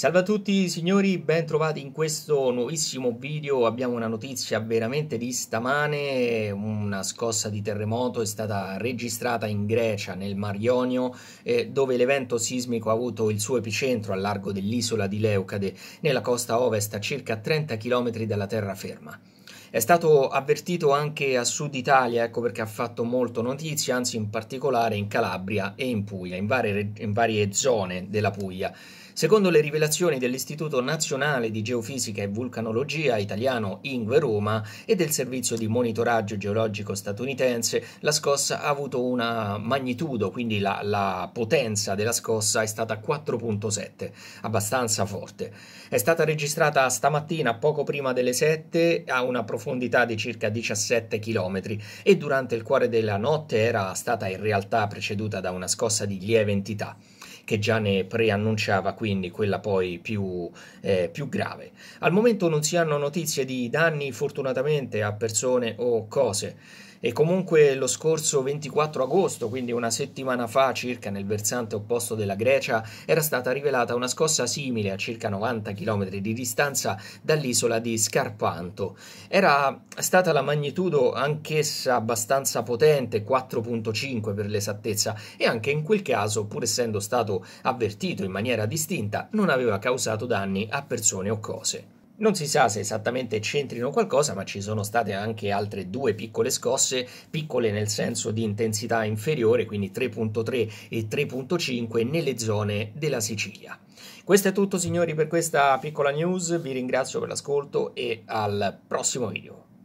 Salve a tutti signori, ben trovati in questo nuovissimo video, abbiamo una notizia veramente di stamane, una scossa di terremoto è stata registrata in Grecia, nel Mar Ionio, eh, dove l'evento sismico ha avuto il suo epicentro al largo dell'isola di Leucade, nella costa ovest a circa 30 km dalla terraferma. È stato avvertito anche a sud Italia, ecco perché ha fatto molto notizia, anzi in particolare in Calabria e in Puglia, in varie, in varie zone della Puglia. Secondo le rivelazioni dell'Istituto Nazionale di Geofisica e Vulcanologia italiano Ingue Roma e del servizio di monitoraggio geologico statunitense, la scossa ha avuto una magnitudo, quindi la, la potenza della scossa è stata 4.7, abbastanza forte. È stata registrata stamattina poco prima delle 7 a una profondità profondità di circa 17 km e durante il cuore della notte era stata in realtà preceduta da una scossa di lieve entità che già ne preannunciava quindi quella poi più, eh, più, grave. Al momento non si hanno notizie di danni fortunatamente a persone o cose e comunque lo scorso 24 agosto, quindi una settimana fa circa nel versante opposto della Grecia, era stata rivelata una scossa simile a circa 90 km di distanza dall'isola di Scarpanto. Era era stata la magnitudo anch'essa abbastanza potente, 4.5 per l'esattezza, e anche in quel caso, pur essendo stato avvertito in maniera distinta, non aveva causato danni a persone o cose. Non si sa se esattamente c'entrino qualcosa, ma ci sono state anche altre due piccole scosse, piccole nel senso di intensità inferiore, quindi 3.3 e 3.5 nelle zone della Sicilia. Questo è tutto signori per questa piccola news, vi ringrazio per l'ascolto e al prossimo video.